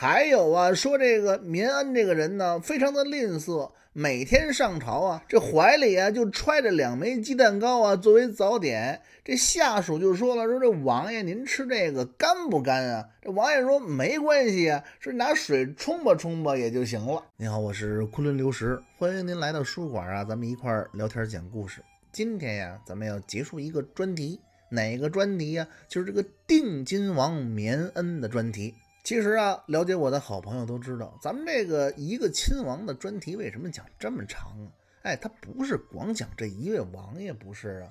还有啊，说这个民恩这个人呢，非常的吝啬，每天上朝啊，这怀里啊就揣着两枚鸡蛋糕啊作为早点。这下属就说了，说这王爷您吃这个干不干啊？这王爷说没关系啊，是拿水冲吧冲吧也就行了。你好，我是昆仑流石，欢迎您来到书馆啊，咱们一块儿聊天讲故事。今天呀，咱们要结束一个专题，哪个专题呀？就是这个定金王棉恩的专题。其实啊，了解我的好朋友都知道，咱们这个一个亲王的专题为什么讲这么长啊？哎，他不是光讲这一位王，爷，不是啊。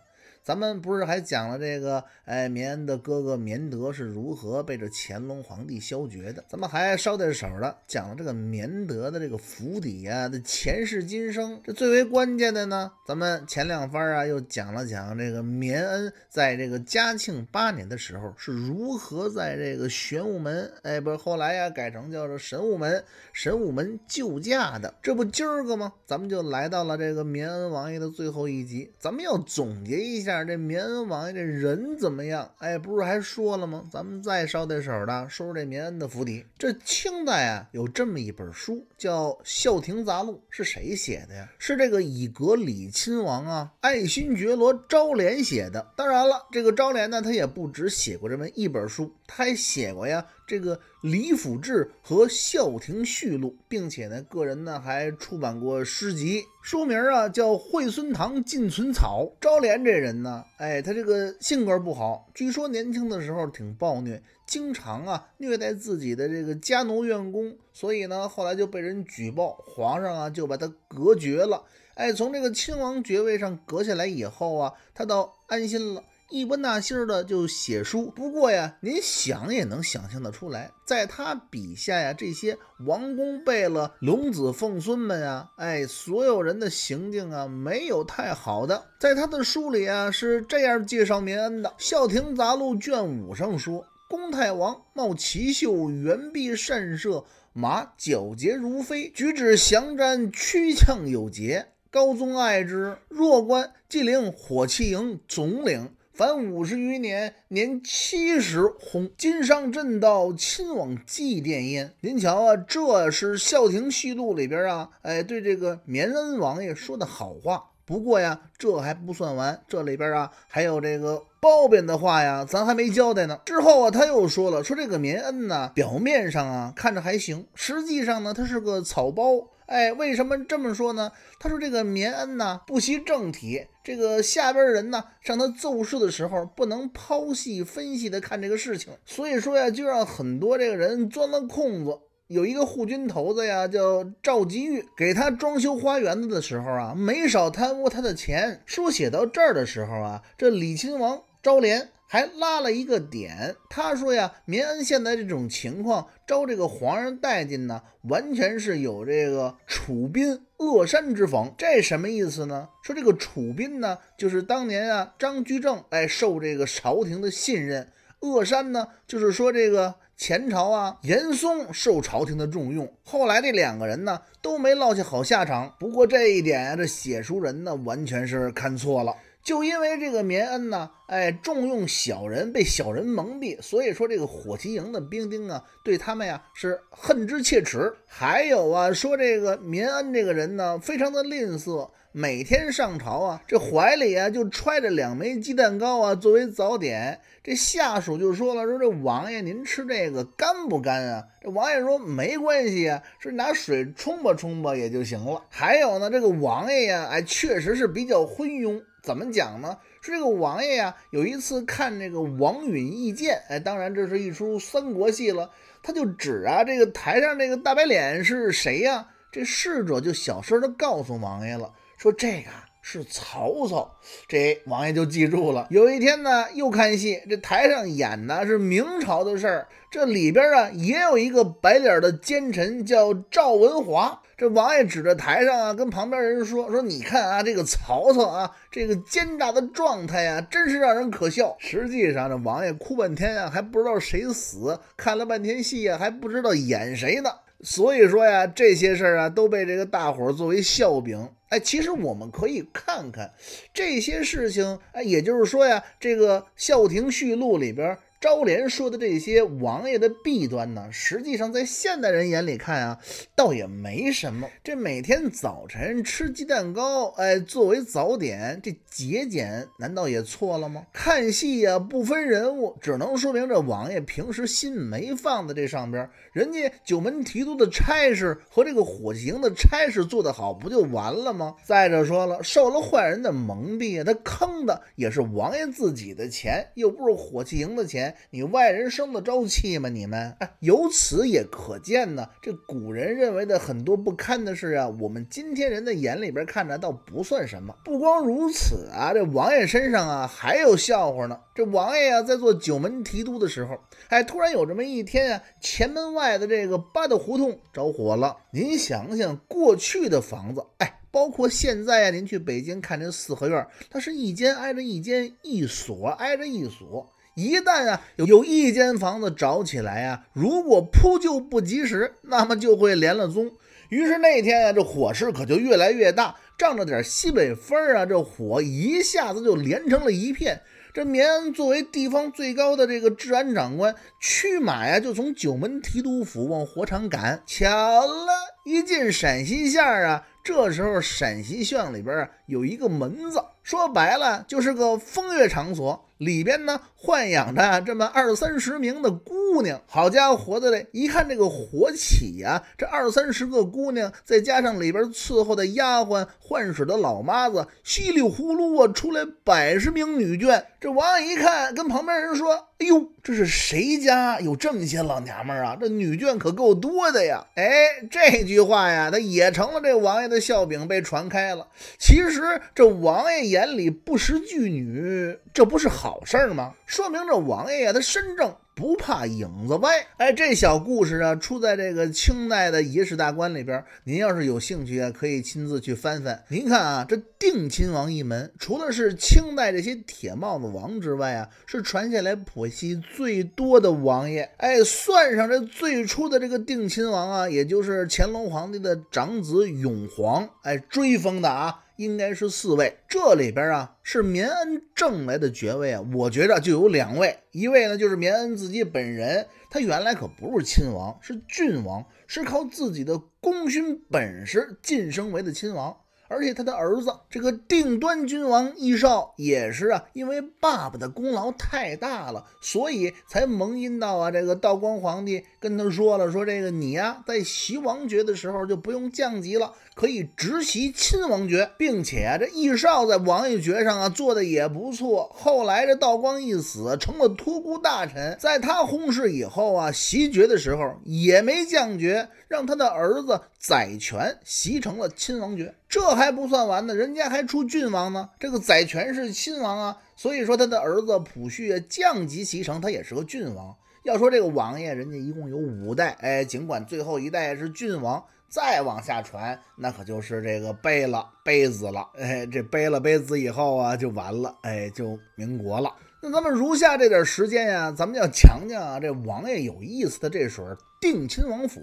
咱们不是还讲了这个哎，绵恩的哥哥绵德是如何被这乾隆皇帝削爵的？咱们还捎带手儿讲了这个绵德的这个府邸啊的前世今生。这最为关键的呢，咱们前两番啊又讲了讲这个绵恩在这个嘉庆八年的时候是如何在这个玄武门哎，不是后来呀改成叫做神武门，神武门救驾的。这不今儿个吗？咱们就来到了这个绵恩王爷的最后一集，咱们要总结一下。这绵恩王爷这人怎么样？哎，不是还说了吗？咱们再捎带手的，说说这绵恩的府邸。这清代啊，有这么一本书。叫《孝亭杂录》是谁写的呀？是这个以格里亲王啊，爱新觉罗·昭连写的。当然了，这个昭连呢，他也不止写过这么一本书，他还写过呀，《这个李府志》和《孝亭序录》，并且呢，个人呢还出版过诗集，书名啊叫《惠孙堂进存草》。昭连这人呢，哎，他这个性格不好，据说年轻的时候挺暴虐。经常啊虐待自己的这个家奴院工，所以呢后来就被人举报，皇上啊就把他隔绝了。哎，从这个亲王爵位上隔下来以后啊，他倒安心了，一绷大心的就写书。不过呀，您想也能想象得出来，在他笔下呀，这些王公贝勒、龙子凤孙们啊，哎，所有人的行径啊，没有太好的。在他的书里啊，是这样介绍民恩的，《孝亭杂录》卷五上说。恭太王貌奇秀，圆臂善射，马矫捷如飞，举止详瞻，躯将有节。高宗爱之，弱官即领火器营总领，凡五十余年，年七十轰。今上震道亲往祭奠焉。您瞧啊，这是《孝亭续录》里边啊，哎，对这个绵恩王爷说的好话。不过呀，这还不算完，这里边啊还有这个褒贬的话呀，咱还没交代呢。之后啊，他又说了，说这个绵恩呢，表面上啊看着还行，实际上呢他是个草包。哎，为什么这么说呢？他说这个绵恩呢，不惜正体，这个下边人呢上他奏事的时候，不能剖析分析的看这个事情，所以说呀，就让很多这个人钻了空子。有一个护军头子呀，叫赵吉玉，给他装修花园子的时候啊，没少贪污他的钱。书写到这儿的时候啊，这李亲王昭连还拉了一个点，他说呀，绵安现在这种情况，招这个皇上待见呢，完全是有这个楚兵恶山之讽。这什么意思呢？说这个楚兵呢，就是当年啊，张居正哎受这个朝廷的信任；恶山呢，就是说这个。前朝啊，严嵩受朝廷的重用，后来这两个人呢，都没落下好下场。不过这一点啊，这写书人呢，完全是看错了。就因为这个棉恩呢，哎，重用小人，被小人蒙蔽，所以说这个火麒营的兵丁啊，对他们呀是恨之切齿。还有啊，说这个棉恩这个人呢，非常的吝啬，每天上朝啊，这怀里啊就揣着两枚鸡蛋糕啊作为早点。这下属就说了，说这王爷您吃这个干不干啊？这王爷说没关系啊，说拿水冲吧冲吧也就行了。还有呢，这个王爷呀，哎，确实是比较昏庸。怎么讲呢？说这个王爷呀，有一次看这个王允义剑，哎，当然这是一出三国戏了。他就指啊，这个台上这个大白脸是谁呀？这侍者就小声的告诉王爷了，说这个是曹操。这王爷就记住了。有一天呢，又看戏，这台上演的是明朝的事儿，这里边啊也有一个白脸的奸臣叫赵文华。这王爷指着台上啊，跟旁边人说：“说你看啊，这个曹操啊，这个奸诈的状态啊，真是让人可笑。实际上，这王爷哭半天啊，还不知道谁死；看了半天戏啊，还不知道演谁呢。所以说呀，这些事儿啊，都被这个大伙儿作为笑柄。哎，其实我们可以看看这些事情。哎，也就是说呀，这个《笑亭续录》里边。”招联说的这些王爷的弊端呢，实际上在现代人眼里看啊，倒也没什么。这每天早晨吃鸡蛋糕，哎，作为早点，这节俭难道也错了吗？看戏啊，不分人物，只能说明这王爷平时心没放在这上边。人家九门提督的差事和这个火器营的差事做得好，不就完了吗？再者说了，受了坏人的蒙蔽，他坑的也是王爷自己的钱，又不是火器营的钱。你外人生的朝气吗？你们哎，由此也可见呢。这古人认为的很多不堪的事啊，我们今天人的眼里边看着倒不算什么。不光如此啊，这王爷身上啊还有笑话呢。这王爷啊，在做九门提督的时候，哎，突然有这么一天啊，前门外的这个八大胡同着火了。您想想，过去的房子，哎，包括现在，您去北京看这四合院，它是一间挨着一间，一所挨着一所。一旦啊有有一间房子着起来啊，如果扑救不及时，那么就会连了宗。于是那天啊，这火势可就越来越大，仗着点西北风啊，这火一下子就连成了一片。这绵安作为地方最高的这个治安长官，驱马呀就从九门提督府往火场赶。巧了。一进陕西县啊，这时候陕西县里边啊有一个门子，说白了就是个风月场所，里边呢豢养着这么二三十名的姑娘。好家伙，活的嘞！一看这个火起呀，这二三十个姑娘，再加上里边伺候的丫鬟、换水的老妈子，稀里呼噜啊出来百十名女眷。这王爷一看，跟旁边人说：“哎呦，这是谁家有这么些老娘们啊？这女眷可够多的呀！”哎，这句。句话呀，他也成了这王爷的笑柄，被传开了。其实这王爷眼里不识巨女，这不是好事吗？说明这王爷呀，他身正。不怕影子歪，哎，这小故事啊，出在这个清代的野史大观里边。您要是有兴趣啊，可以亲自去翻翻。您看啊，这定亲王一门，除了是清代这些铁帽子王之外啊，是传下来谱系最多的王爷。哎，算上这最初的这个定亲王啊，也就是乾隆皇帝的长子永璜，哎，追封的啊。应该是四位，这里边啊是绵恩挣来的爵位啊，我觉着就有两位，一位呢就是绵恩自己本人，他原来可不是亲王，是郡王，是靠自己的功勋本事晋升为的亲王。而且他的儿子这个定端君王义绍也是啊，因为爸爸的功劳太大了，所以才蒙阴道啊。这个道光皇帝跟他说了，说这个你啊，在袭王爵的时候就不用降级了，可以直袭亲王爵，并且啊，这义绍在王爷爵上啊做的也不错。后来这道光一死，成了托孤大臣，在他薨逝以后啊，袭爵的时候也没降爵，让他的儿子载权袭成了亲王爵。这还不算完呢，人家还出郡王呢。这个载权是亲王啊，所以说他的儿子溥啊，降级袭成，他也是个郡王。要说这个王爷，人家一共有五代，哎，尽管最后一代是郡王，再往下传，那可就是这个贝勒、贝子了。哎，这贝勒、贝子以后啊，就完了，哎，就民国了。那咱们如下这点时间呀，咱们要讲讲这王爷有意思的这水儿，定亲王府。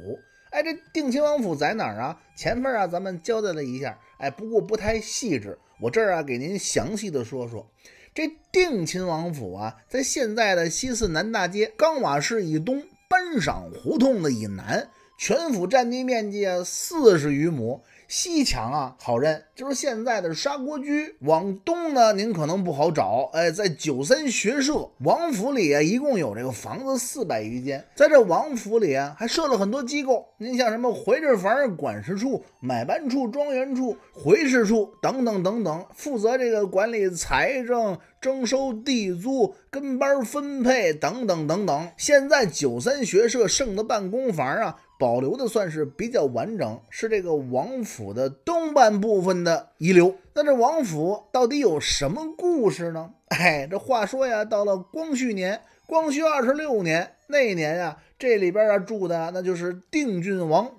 哎，这定亲王府在哪儿啊？前边啊，咱们交代了一下，哎，不过不太细致。我这儿啊，给您详细的说说，这定亲王府啊，在现在的西四南大街缸瓦市以东、班赏胡同的以南，全府占地面积啊四十余亩。西墙啊，好认，就是现在的砂锅居。往东呢，您可能不好找，哎，在九三学社王府里啊，一共有这个房子四百余间。在这王府里啊，还设了很多机构，您像什么回事房管事处、买办处、庄园处、回事处等等等等，负责这个管理财政、征收地租、跟班分配等等等等。现在九三学社剩的办公房啊。保留的算是比较完整，是这个王府的东半部分的遗留。那这王府到底有什么故事呢？哎，这话说呀，到了光绪年，光绪二十六年那年呀，这里边啊住的那就是定郡王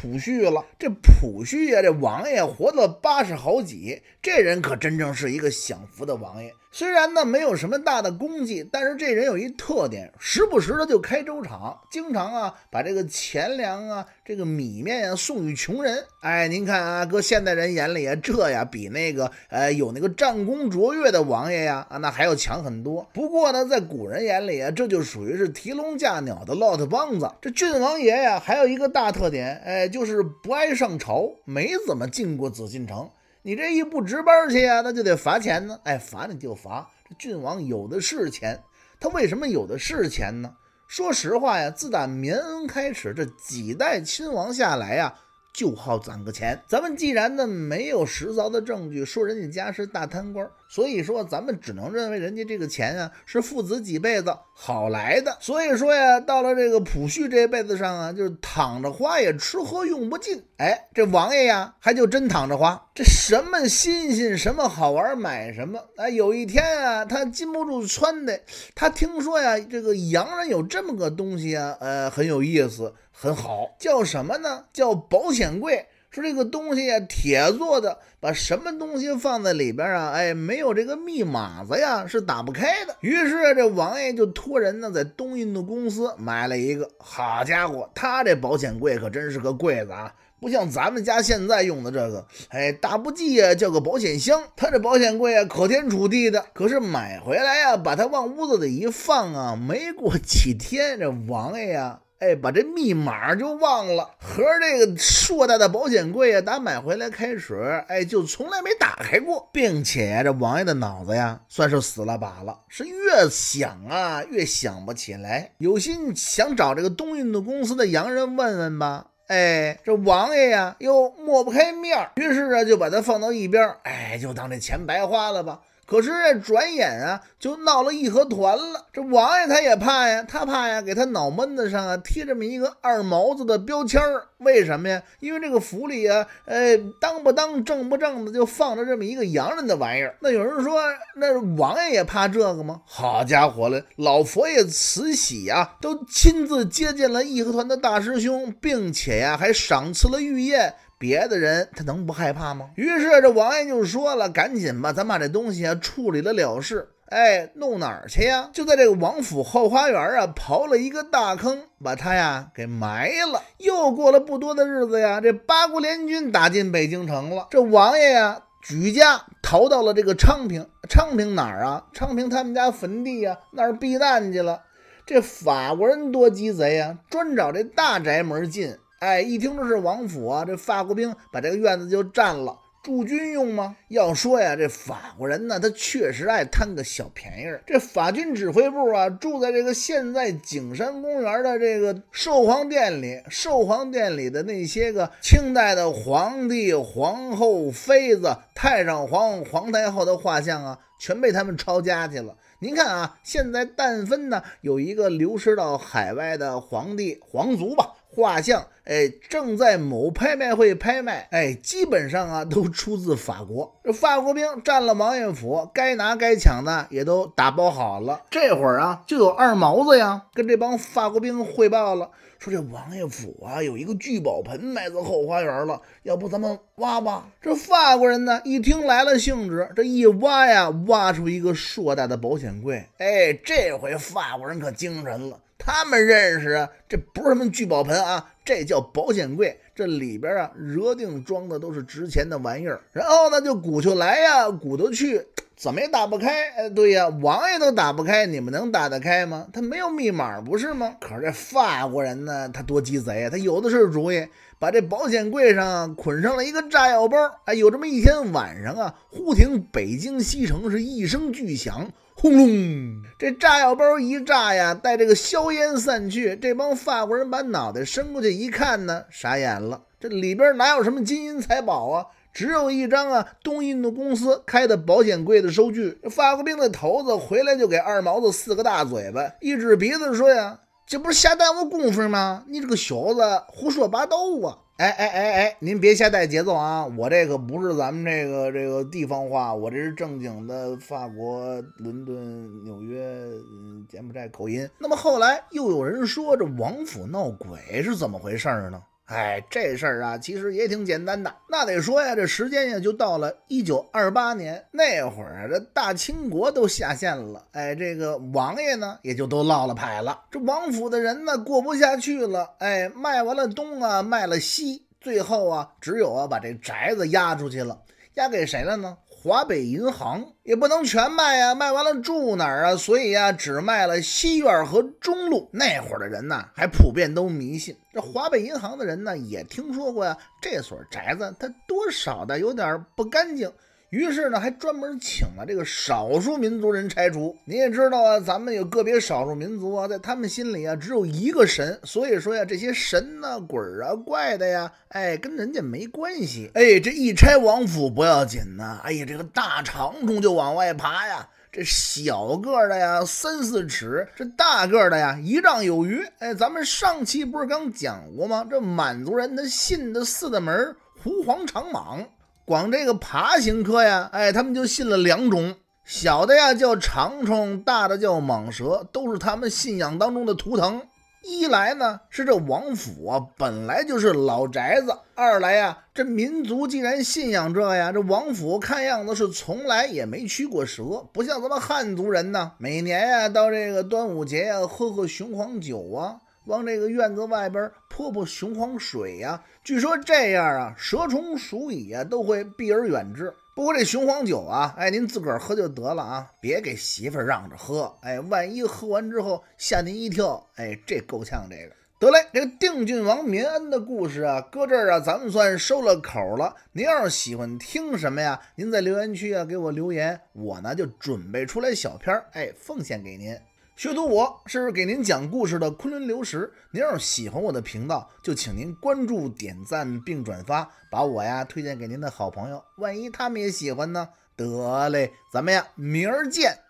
溥旭了。这溥旭呀，这王爷活到八十好几，这人可真正是一个享福的王爷。虽然呢没有什么大的功绩，但是这人有一特点，时不时的就开粥厂，经常啊把这个钱粮啊、这个米面啊送与穷人。哎，您看啊，搁现代人眼里啊，这呀比那个呃有那个战功卓越的王爷呀啊那还要强很多。不过呢，在古人眼里啊，这就属于是提笼架鸟的骆驼梆子。这郡王爷呀，还有一个大特点，哎，就是不爱上朝，没怎么进过紫禁城。你这一不值班去呀，那就得罚钱呢。哎，罚你就罚，这郡王有的是钱。他为什么有的是钱呢？说实话呀，自打绵恩开始，这几代亲王下来呀。就好攒个钱。咱们既然呢没有实凿的证据说人家家是大贪官，所以说咱们只能认为人家这个钱啊是父子几辈子好来的。所以说呀，到了这个普旭这辈子上啊，就是躺着花也吃喝用不尽。哎，这王爷呀，还就真躺着花。这什么新鲜什么好玩，买什么？哎，有一天啊，他禁不住穿的，他听说呀，这个洋人有这么个东西啊，呃，很有意思。很好，叫什么呢？叫保险柜。说这个东西呀，铁做的，把什么东西放在里边啊？哎，没有这个密码子呀，是打不开的。于是这王爷就托人呢，在东印度公司买了一个。好家伙，他这保险柜可真是个柜子啊，不像咱们家现在用的这个，哎，大不济呀，叫个保险箱。他这保险柜啊，可天楚地的。可是买回来呀，把它往屋子里一放啊，没过几天，这王爷呀。哎，把这密码就忘了，和这个硕大的保险柜啊，打买回来开始，哎，就从来没打开过，并且呀、这王爷的脑子呀，算是死了把了，是越想啊越想不起来，有心想找这个东印度公司的洋人问问吧，哎，这王爷呀又抹不开面儿，于是啊就把它放到一边，哎，就当这钱白花了吧。可是这转眼啊，就闹了义和团了。这王爷他也怕呀，他怕呀，给他脑门子上啊贴这么一个二毛子的标签儿。为什么呀？因为这个府里啊，呃，当不当正不正的，就放着这么一个洋人的玩意儿。那有人说，那王爷也怕这个吗？好家伙嘞，老佛爷慈禧呀，都亲自接见了义和团的大师兄，并且呀，还赏赐了玉宴，别的人他能不害怕吗？于是这王爷就说了：“赶紧吧，咱把这东西啊处理了了事。”哎，弄哪儿去呀？就在这个王府后花园啊，刨了一个大坑，把他呀给埋了。又过了不多的日子呀，这八国联军打进北京城了。这王爷呀，举家逃到了这个昌平。昌平哪儿啊？昌平他们家坟地啊，那儿避难去了。这法国人多鸡贼啊，专找这大宅门进。哎，一听这是王府啊，这法国兵把这个院子就占了，驻军用吗？要说呀，这法国人呢，他确实爱贪个小便宜儿。这法军指挥部啊，住在这个现在景山公园的这个寿皇殿里，寿皇殿里的那些个清代的皇帝、皇后、妃子、太上皇、皇太后的画像啊，全被他们抄家去了。您看啊，现在但分呢有一个流失到海外的皇帝皇族吧。画像哎，正在某拍卖会拍卖哎，基本上啊都出自法国。这法国兵占了王爷府，该拿该抢的也都打包好了。这会儿啊，就有二毛子呀跟这帮法国兵汇报了，说这王爷府啊有一个聚宝盆埋在后花园了，要不咱们挖吧？这法国人呢一听来了兴致，这一挖呀，挖出一个硕大的保险柜。哎，这回法国人可精神了。他们认识啊，这不是什么聚宝盆啊，这叫保险柜，这里边啊，热定装的都是值钱的玩意儿，然后呢，就鼓就来呀，鼓就去。怎么也打不开？哎，对呀，王爷都打不开，你们能打得开吗？他没有密码，不是吗？可是这法国人呢，他多鸡贼，他有的是主意。把这保险柜上捆上了一个炸药包，哎，有这么一天晚上啊，忽听北京西城是一声巨响，轰隆！这炸药包一炸呀，带这个硝烟散去，这帮法国人把脑袋伸过去一看呢，傻眼了，这里边哪有什么金银财宝啊？只有一张啊，东印度公司开的保险柜的收据。法国兵的头子回来就给二毛子四个大嘴巴，一指鼻子说呀：“这不是瞎耽误工夫吗？你这个小子胡说八道啊！”哎哎哎哎，您别瞎带节奏啊！我这可不是咱们这个这个地方话，我这是正经的法国、伦敦、纽约、嗯、柬埔寨口音。那么后来又有人说这王府闹鬼是怎么回事呢？哎，这事儿啊，其实也挺简单的。那得说呀，这时间呀，就到了一九二八年那会儿，这大清国都下线了。哎，这个王爷呢，也就都落了牌了。这王府的人呢，过不下去了。哎，卖完了东啊，卖了西，最后啊，只有啊，把这宅子押出去了。押给谁了呢？华北银行也不能全卖呀，卖完了住哪儿啊？所以啊，只卖了西院和中路那会儿的人呢，还普遍都迷信。这华北银行的人呢，也听说过呀，这所宅子它多少的有点不干净。于是呢，还专门请了这个少数民族人拆除。你也知道啊，咱们有个别少数民族啊，在他们心里啊，只有一个神。所以说呀，这些神呐、鬼儿啊、怪的呀，哎，跟人家没关系。哎，这一拆王府不要紧呐。哎呀，这个大长虫就往外爬呀。这小个的呀，三四尺；这大个的呀，一丈有余。哎，咱们上期不是刚讲过吗？这满族人他信的四大门儿：狐、黄、长蟒。光这个爬行科呀，哎，他们就信了两种，小的呀叫长虫，大的叫蟒蛇，都是他们信仰当中的图腾。一来呢是这王府啊本来就是老宅子，二来呀这民族既然信仰这呀，这王府看样子是从来也没驱过蛇，不像咱们汉族人呢，每年呀到这个端午节呀喝喝雄黄酒啊。往这个院子外边泼泼雄黄水呀，据说这样啊，蛇虫鼠蚁啊都会避而远之。不过这雄黄酒啊，哎，您自个儿喝就得了啊，别给媳妇儿让着喝。哎，万一喝完之后吓您一跳，哎，这够呛。这个得嘞，这个定郡王民恩的故事啊，搁这儿啊，咱们算收了口了。您要是喜欢听什么呀，您在留言区啊给我留言，我呢就准备出来小片儿，哎，奉献给您。学徒，我是给您讲故事的昆仑流石。您要是喜欢我的频道，就请您关注、点赞并转发，把我呀推荐给您的好朋友。万一他们也喜欢呢？得嘞，咱们呀明儿见。